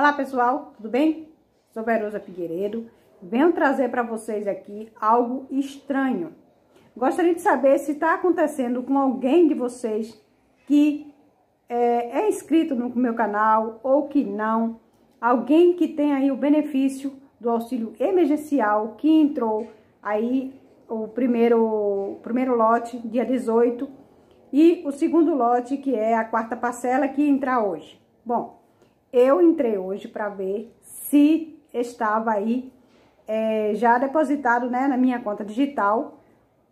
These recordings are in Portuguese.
Olá pessoal, tudo bem? Sou Verosa Figueiredo, venho trazer para vocês aqui algo estranho. Gostaria de saber se está acontecendo com alguém de vocês que é, é inscrito no meu canal ou que não. Alguém que tem aí o benefício do auxílio emergencial que entrou aí o primeiro, primeiro lote, dia 18, e o segundo lote, que é a quarta parcela, que entra hoje. Bom, eu entrei hoje para ver se estava aí é, já depositado né, na minha conta digital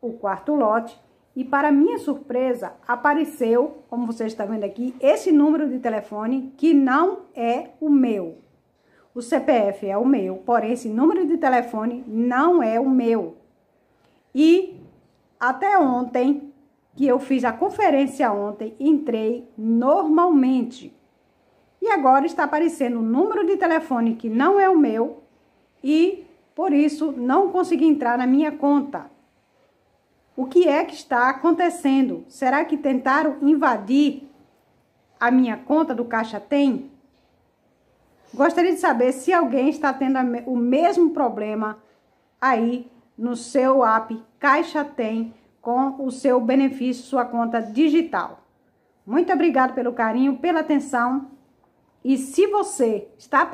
o quarto lote. E para minha surpresa, apareceu, como vocês estão vendo aqui, esse número de telefone que não é o meu. O CPF é o meu, porém esse número de telefone não é o meu. E até ontem, que eu fiz a conferência ontem, entrei normalmente e agora está aparecendo um número de telefone que não é o meu e por isso não consegui entrar na minha conta. O que é que está acontecendo? Será que tentaram invadir a minha conta do Caixa Tem? Gostaria de saber se alguém está tendo o mesmo problema aí no seu app Caixa Tem com o seu benefício, sua conta digital. Muito obrigado pelo carinho, pela atenção. E se você está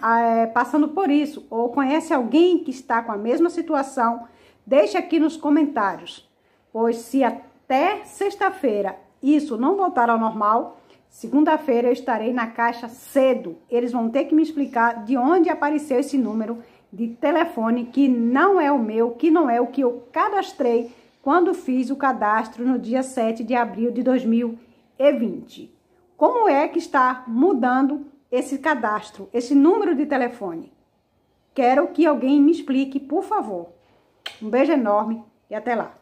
ah, é, passando por isso ou conhece alguém que está com a mesma situação, deixe aqui nos comentários. Pois se até sexta-feira isso não voltar ao normal, segunda-feira eu estarei na caixa cedo. Eles vão ter que me explicar de onde apareceu esse número de telefone que não é o meu, que não é o que eu cadastrei quando fiz o cadastro no dia 7 de abril de 2020 como é que está mudando esse cadastro, esse número de telefone? Quero que alguém me explique, por favor. Um beijo enorme e até lá.